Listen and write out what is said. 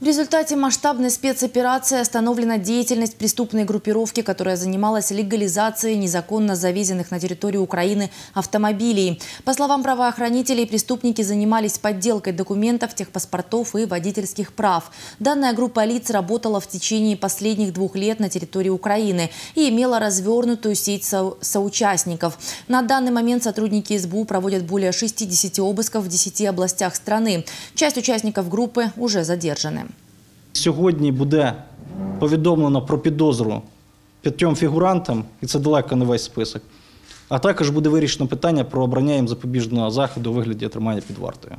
В результате масштабной спецоперации остановлена деятельность преступной группировки, которая занималась легализацией незаконно завезенных на территорию Украины автомобилей. По словам правоохранителей, преступники занимались подделкой документов, техпаспортов и водительских прав. Данная группа лиц работала в течение последних двух лет на территории Украины и имела развернутую сеть со соучастников. На данный момент сотрудники СБУ проводят более 60 обысков в 10 областях страны. Часть участников группы уже задержаны. Сьогодні буде повідомлено про підозру п'ятьом фігурантам, і це далеко не весь список. А також буде вирішено питання про обрання їм запобіжного заходу у вигляді тримання під вартою.